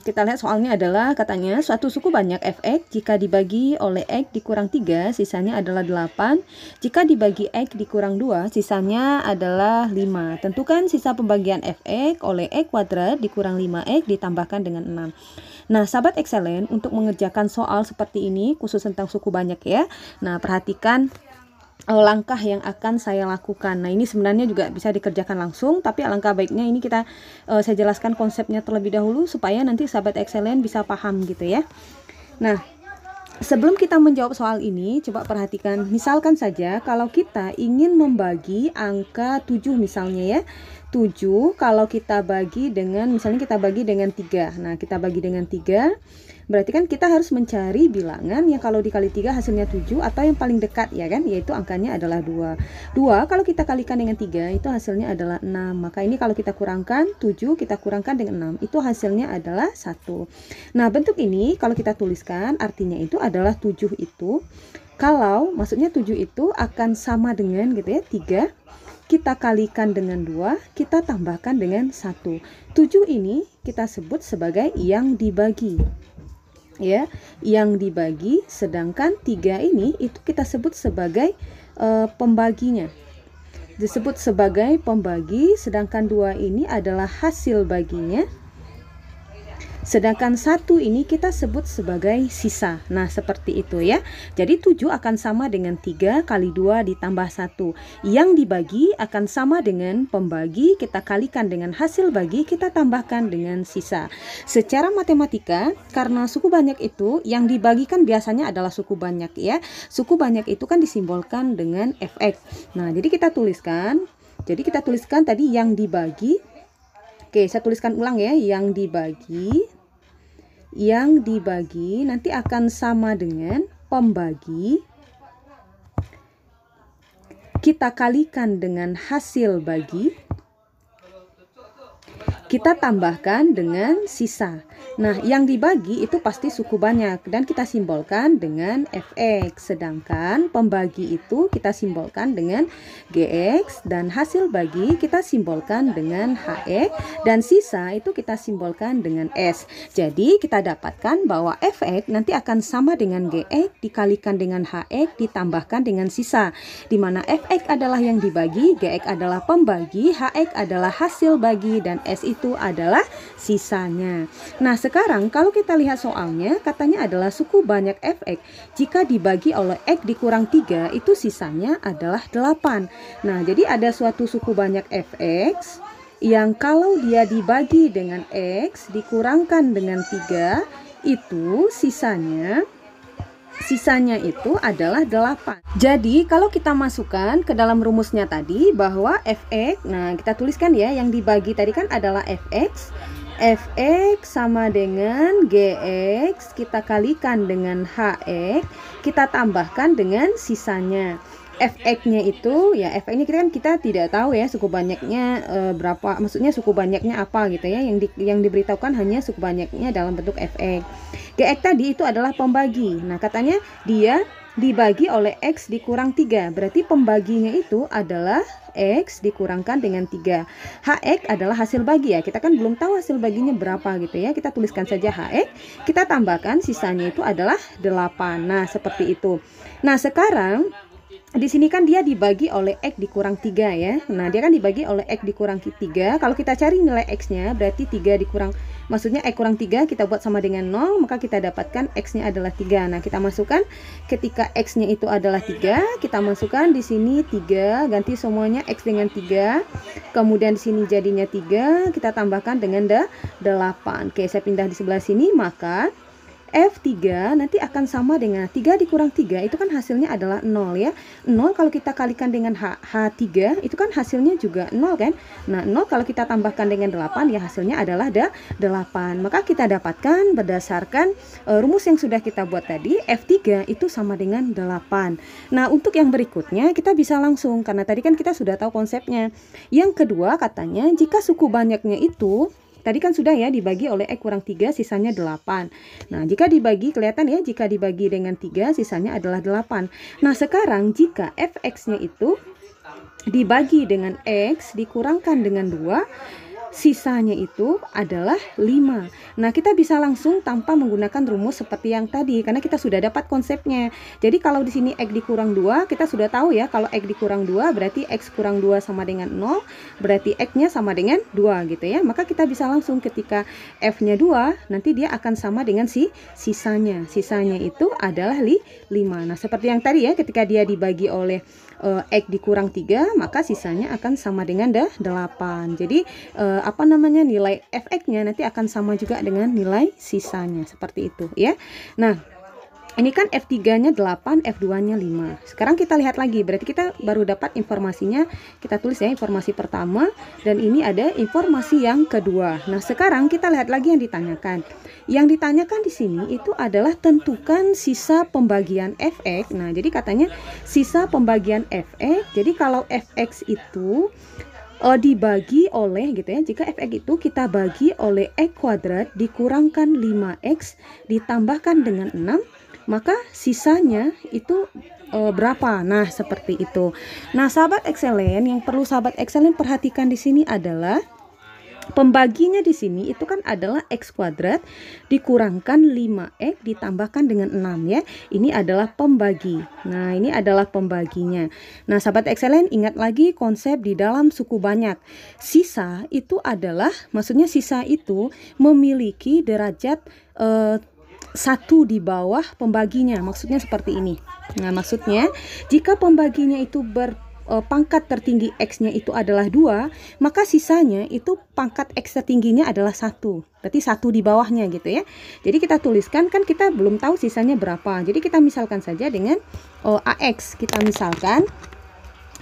kita lihat soalnya adalah katanya suatu suku banyak fx jika dibagi oleh x dikurang 3 sisanya adalah 8. Jika dibagi x dikurang 2 sisanya adalah 5. Tentukan sisa pembagian fx oleh x kuadrat dikurang 5x ditambahkan dengan 6. Nah, sahabat excellent untuk mengerjakan soal seperti ini khusus tentang suku banyak ya. Nah, perhatikan Eh, langkah yang akan saya lakukan. Nah, ini sebenarnya juga bisa dikerjakan langsung, tapi alangkah baiknya ini kita uh, saya jelaskan konsepnya terlebih dahulu supaya nanti sahabat excellent bisa paham gitu ya. Nah, sebelum kita menjawab soal ini, coba perhatikan misalkan saja kalau kita ingin membagi angka 7 misalnya ya. 7 kalau kita bagi dengan misalnya kita bagi dengan 3. Nah, kita bagi dengan 3 Berarti kan kita harus mencari bilangan yang kalau dikali 3 hasilnya 7 atau yang paling dekat ya kan yaitu angkanya adalah 2. 2 kalau kita kalikan dengan 3 itu hasilnya adalah 6. Maka ini kalau kita kurangkan 7 kita kurangkan dengan 6 itu hasilnya adalah 1. Nah, bentuk ini kalau kita tuliskan artinya itu adalah 7 itu kalau maksudnya 7 itu akan sama dengan gitu ya 3 kita kalikan dengan 2, kita tambahkan dengan 1. 7 ini kita sebut sebagai yang dibagi ya yang dibagi sedangkan tiga ini itu kita sebut sebagai uh, pembaginya disebut sebagai pembagi sedangkan dua ini adalah hasil baginya Sedangkan satu ini kita sebut sebagai sisa. Nah, seperti itu ya. Jadi 7 akan sama dengan 3 kali 2 ditambah 1. Yang dibagi akan sama dengan pembagi, kita kalikan dengan hasil bagi, kita tambahkan dengan sisa. Secara matematika, karena suku banyak itu yang dibagikan biasanya adalah suku banyak ya. Suku banyak itu kan disimbolkan dengan fx. Nah, jadi kita tuliskan jadi kita tuliskan tadi yang dibagi Oke, saya tuliskan ulang ya, yang dibagi yang dibagi nanti akan sama dengan pembagi kita kalikan dengan hasil bagi kita tambahkan dengan sisa Nah, yang dibagi itu pasti suku banyak dan kita simbolkan dengan fx. Sedangkan pembagi itu kita simbolkan dengan gx dan hasil bagi kita simbolkan dengan hx dan sisa itu kita simbolkan dengan s. Jadi, kita dapatkan bahwa fx nanti akan sama dengan gx dikalikan dengan hx ditambahkan dengan sisa. Di mana fx adalah yang dibagi, gx adalah pembagi, hx adalah hasil bagi dan s itu adalah sisanya. Nah, sekarang kalau kita lihat soalnya katanya adalah suku banyak fx jika dibagi oleh x dikurang 3 itu sisanya adalah 8. Nah jadi ada suatu suku banyak fx yang kalau dia dibagi dengan x dikurangkan dengan 3 itu sisanya sisanya itu adalah 8. Jadi kalau kita masukkan ke dalam rumusnya tadi bahwa fx, nah kita tuliskan ya yang dibagi tadi kan adalah fx fx sama dengan gx kita kalikan dengan hx kita tambahkan dengan sisanya fx-nya itu ya fx-nya kita kan kita tidak tahu ya suku banyaknya e, berapa maksudnya suku banyaknya apa gitu ya yang di, yang diberitahukan hanya suku banyaknya dalam bentuk fx gx tadi itu adalah pembagi nah katanya dia dibagi oleh x dikurang 3 berarti pembaginya itu adalah hx dikurangkan dengan 3. HX adalah hasil bagi ya. Kita kan belum tahu hasil baginya berapa gitu ya. Kita tuliskan saja HX. Kita tambahkan sisanya itu adalah 8. Nah, seperti itu. Nah, sekarang di sini kan dia dibagi oleh x dikurang 3 ya. Nah, dia kan dibagi oleh x dikurang 3. Kalau kita cari nilai x-nya berarti 3 dikurang maksudnya x kurang 3 kita buat sama dengan 0, maka kita dapatkan x-nya adalah 3. Nah, kita masukkan ketika x-nya itu adalah 3, kita masukkan di sini 3, ganti semuanya x dengan 3. Kemudian di sini jadinya 3, kita tambahkan dengan 8. Oke, saya pindah di sebelah sini, maka F3 nanti akan sama dengan 3 dikurang 3 itu kan hasilnya adalah 0 ya 0 kalau kita kalikan dengan H, H3 itu kan hasilnya juga 0 kan Nah 0 kalau kita tambahkan dengan 8 ya hasilnya adalah 8 Maka kita dapatkan berdasarkan e, rumus yang sudah kita buat tadi F3 itu sama dengan 8 Nah untuk yang berikutnya kita bisa langsung karena tadi kan kita sudah tahu konsepnya Yang kedua katanya jika suku banyaknya itu Tadi kan sudah ya dibagi oleh x kurang 3 sisanya 8. Nah jika dibagi kelihatan ya jika dibagi dengan 3 sisanya adalah 8. Nah sekarang jika fx-nya itu dibagi dengan x dikurangkan dengan 2 sisanya itu adalah 5. Nah, kita bisa langsung tanpa menggunakan rumus seperti yang tadi karena kita sudah dapat konsepnya. Jadi kalau di sini x dikurang 2, kita sudah tahu ya kalau x dikurang 2 berarti x kurang 2 sama dengan 0, berarti x-nya sama dengan 2 gitu ya. Maka kita bisa langsung ketika f-nya 2, nanti dia akan sama dengan si sisanya. Sisanya itu adalah 5. Nah, seperti yang tadi ya ketika dia dibagi oleh e, eh, X dikurang 3 maka sisanya akan sama dengan dah 8 jadi uh, apa namanya nilai fx nya nanti akan sama juga dengan nilai sisanya seperti itu ya nah ini kan F3-nya 8, F2-nya 5. Sekarang kita lihat lagi, berarti kita baru dapat informasinya. Kita tulis ya informasi pertama dan ini ada informasi yang kedua. Nah, sekarang kita lihat lagi yang ditanyakan. Yang ditanyakan di sini itu adalah tentukan sisa pembagian fx. Nah, jadi katanya sisa pembagian fx. Jadi kalau fx itu eh, dibagi oleh gitu ya. Jika fx itu kita bagi oleh x kuadrat dikurangkan 5x ditambahkan dengan 6 maka sisanya itu e, berapa. Nah, seperti itu. Nah, sahabat excellent yang perlu sahabat excellent perhatikan di sini adalah pembaginya di sini itu kan adalah x kuadrat dikurangkan 5x ditambahkan dengan 6 ya. Ini adalah pembagi. Nah, ini adalah pembaginya. Nah, sahabat excellent ingat lagi konsep di dalam suku banyak. Sisa itu adalah maksudnya sisa itu memiliki derajat e, satu di bawah pembaginya maksudnya seperti ini nah maksudnya jika pembaginya itu ber e, pangkat tertinggi X-nya itu adalah dua maka sisanya itu pangkat X tertingginya adalah satu berarti satu di bawahnya gitu ya jadi kita tuliskan kan kita belum tahu sisanya berapa jadi kita misalkan saja dengan oh, e, AX kita misalkan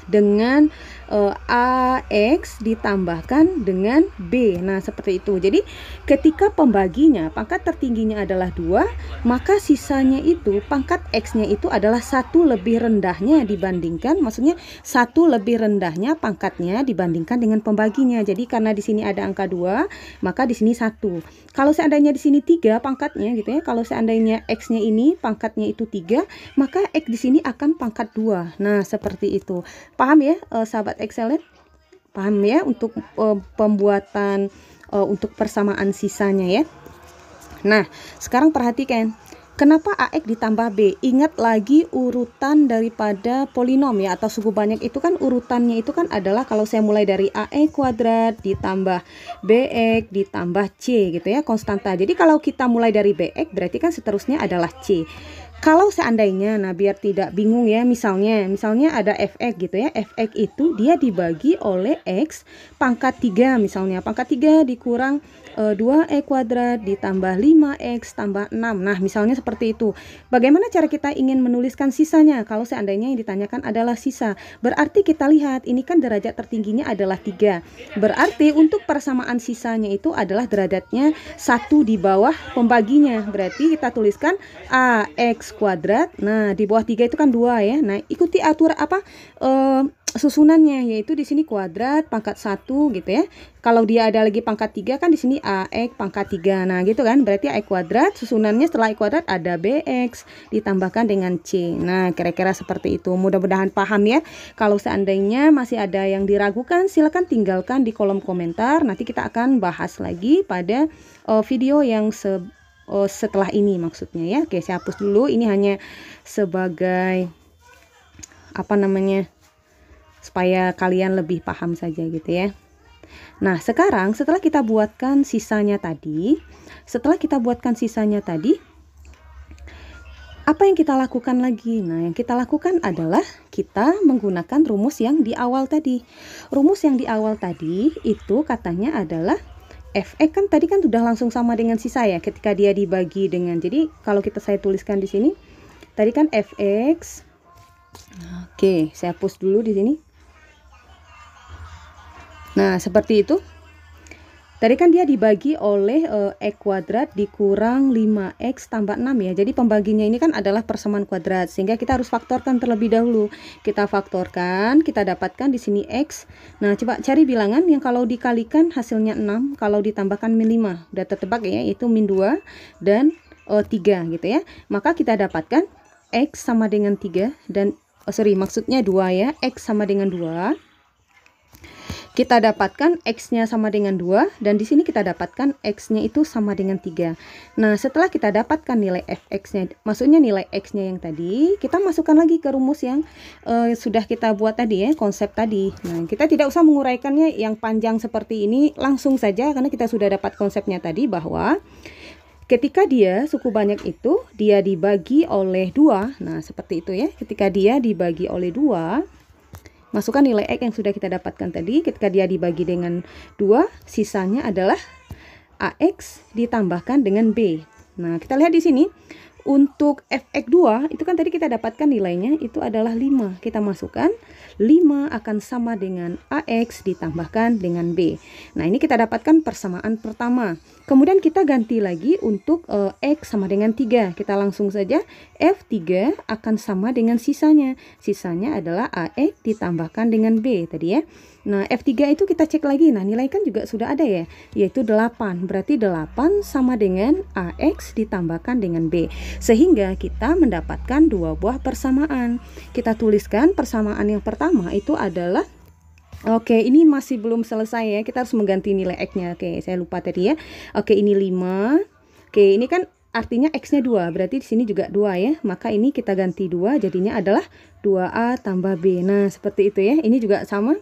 dengan e, eh, AX ditambahkan dengan B. Nah, seperti itu. Jadi, ketika pembaginya pangkat tertingginya adalah 2, maka sisanya itu pangkat X-nya itu adalah satu lebih rendahnya dibandingkan maksudnya satu lebih rendahnya pangkatnya dibandingkan dengan pembaginya. Jadi, karena di sini ada angka 2, maka di sini satu. Kalau seandainya di sini 3 pangkatnya gitu ya, kalau seandainya X-nya ini pangkatnya itu 3, maka X di sini akan pangkat 2. Nah, seperti itu. Paham ya, eh, sahabat sobat excellent paham ya untuk uh, pembuatan uh, untuk persamaan sisanya ya nah sekarang perhatikan Kenapa AX ditambah B? Ingat lagi urutan daripada polinom ya atau suku banyak itu kan urutannya itu kan adalah kalau saya mulai dari AE kuadrat ditambah BX ditambah C gitu ya konstanta. Jadi kalau kita mulai dari BX berarti kan seterusnya adalah C kalau seandainya nah biar tidak bingung ya misalnya misalnya ada fx gitu ya fx itu dia dibagi oleh x pangkat 3 misalnya pangkat 3 dikurang e, eh, 2e kuadrat ditambah 5x tambah 6 nah misalnya seperti itu bagaimana cara kita ingin menuliskan sisanya kalau seandainya yang ditanyakan adalah sisa berarti kita lihat ini kan derajat tertingginya adalah 3 berarti untuk persamaan sisanya itu adalah derajatnya satu di bawah pembaginya berarti kita tuliskan ax kuadrat. Nah, di bawah 3 itu kan 2 ya. Nah, ikuti atur apa uh, susunannya yaitu di sini kuadrat pangkat 1 gitu ya. Kalau dia ada lagi pangkat 3 kan di sini AX pangkat 3. Nah, gitu kan. Berarti A kuadrat susunannya setelah A kuadrat ada BX ditambahkan dengan C. Nah, kira-kira seperti itu. Mudah-mudahan paham ya. Kalau seandainya masih ada yang diragukan silakan tinggalkan di kolom komentar. Nanti kita akan bahas lagi pada eh, video yang se oh, setelah ini maksudnya ya oke saya hapus dulu ini hanya sebagai apa namanya supaya kalian lebih paham saja gitu ya Nah sekarang setelah kita buatkan sisanya tadi setelah kita buatkan sisanya tadi apa yang kita lakukan lagi? Nah, yang kita lakukan adalah kita menggunakan rumus yang di awal tadi. Rumus yang di awal tadi itu katanya adalah Eh kan tadi kan sudah langsung sama dengan sisa ya ketika dia dibagi dengan jadi kalau kita saya tuliskan di sini tadi kan fx oke saya push dulu di sini nah seperti itu Tadi kan dia dibagi oleh eh, e, X kuadrat dikurang 5x tambah 6 ya. Jadi pembaginya ini kan adalah persamaan kuadrat sehingga kita harus faktorkan terlebih dahulu. Kita faktorkan, kita dapatkan di sini x. Nah, coba cari bilangan yang kalau dikalikan hasilnya 6, kalau ditambahkan min 5. Udah tertebak ya, itu min 2 dan e, eh, 3 gitu ya. Maka kita dapatkan x sama dengan 3 dan oh, sorry maksudnya 2 ya. x sama dengan 2 kita dapatkan X-nya sama dengan 2 dan di sini kita dapatkan X-nya itu sama dengan 3. Nah, setelah kita dapatkan nilai fx-nya, maksudnya nilai X-nya yang tadi, kita masukkan lagi ke rumus yang uh, sudah kita buat tadi ya, konsep tadi. Nah, kita tidak usah menguraikannya yang panjang seperti ini langsung saja karena kita sudah dapat konsepnya tadi bahwa ketika dia suku banyak itu dia dibagi oleh 2. nah seperti itu ya ketika dia dibagi oleh 2, Masukkan nilai X yang sudah kita dapatkan tadi ketika dia dibagi dengan 2, sisanya adalah AX ditambahkan dengan B. Nah, kita lihat di sini untuk Fx2 itu kan tadi kita dapatkan nilainya itu adalah 5. Kita masukkan 5 akan sama dengan AX ditambahkan dengan B. Nah ini kita dapatkan persamaan pertama. Kemudian kita ganti lagi untuk uh, X sama dengan 3. Kita langsung saja F3 akan sama dengan sisanya. Sisanya adalah AX ditambahkan dengan B tadi ya. Nah, F3 itu kita cek lagi. Nah, nilai kan juga sudah ada ya, yaitu 8. Berarti 8 sama dengan AX ditambahkan dengan B. Sehingga kita mendapatkan dua buah persamaan. Kita tuliskan persamaan yang pertama itu adalah Oke, ini masih belum selesai ya. Kita harus mengganti nilai X-nya. Oke, saya lupa tadi ya. Oke, ini 5. Oke, ini kan artinya X-nya 2. Berarti di sini juga 2 ya. Maka ini kita ganti 2 jadinya adalah 2A tambah B. Nah, seperti itu ya. Ini juga sama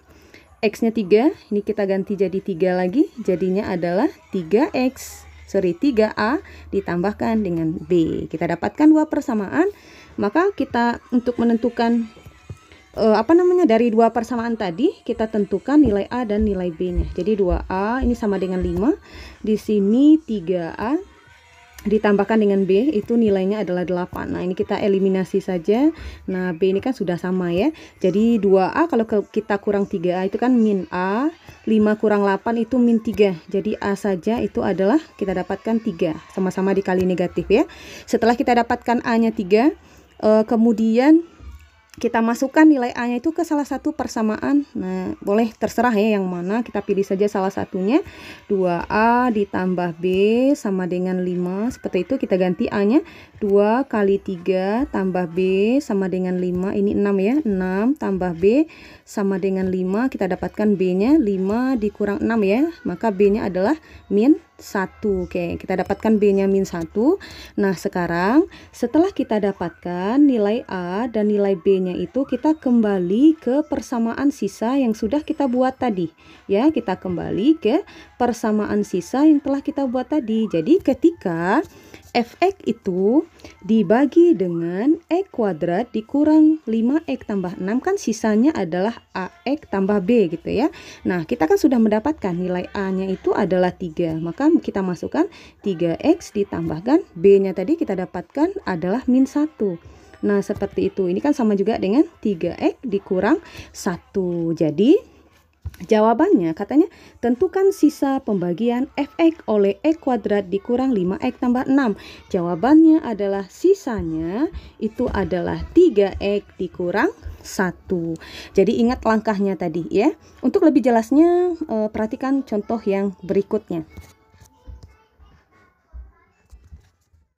X-nya 3, ini kita ganti jadi 3 lagi, jadinya adalah 3X, sorry 3A ditambahkan dengan B. Kita dapatkan dua persamaan, maka kita untuk menentukan eh, apa namanya dari dua persamaan tadi, kita tentukan nilai A dan nilai B-nya. Jadi 2A ini sama dengan 5, di sini 3A ditambahkan dengan B itu nilainya adalah 8 nah ini kita eliminasi saja nah B ini kan sudah sama ya jadi 2A kalau kita kurang 3A itu kan min A 5 kurang 8 itu min 3 jadi A saja itu adalah kita dapatkan 3 sama-sama dikali negatif ya setelah kita dapatkan A nya 3 eh, kemudian kita masukkan nilai A-nya itu ke salah satu persamaan. Nah, boleh terserah ya yang mana, kita pilih saja salah satunya. 2A ditambah B sama dengan 5. Seperti itu kita ganti A-nya 2 kali 3 tambah B sama dengan 5. Ini 6 ya. 6 tambah B sama dengan 5. Kita dapatkan B-nya 5 dikurang 6 ya. Maka B-nya adalah min 1 Oke kita dapatkan b-nya min 1 Nah sekarang setelah kita dapatkan nilai A dan nilai B nya itu kita kembali ke persamaan sisa yang sudah kita buat tadi Ya kita kembali ke persamaan sisa yang telah kita buat tadi Jadi ketika fx itu dibagi dengan e kuadrat dikurang 5x tambah 6 kan sisanya adalah ax tambah b gitu ya. Nah, kita kan sudah mendapatkan nilai a-nya itu adalah 3. Maka kita masukkan 3x ditambahkan b-nya tadi kita dapatkan adalah min 1. Nah, seperti itu. Ini kan sama juga dengan 3x dikurang 1. Jadi Jawabannya katanya tentukan sisa pembagian fx oleh e kuadrat dikurang 5x tambah 6. Jawabannya adalah sisanya itu adalah 3x dikurang 1. Jadi ingat langkahnya tadi ya. Untuk lebih jelasnya eh, perhatikan contoh yang berikutnya.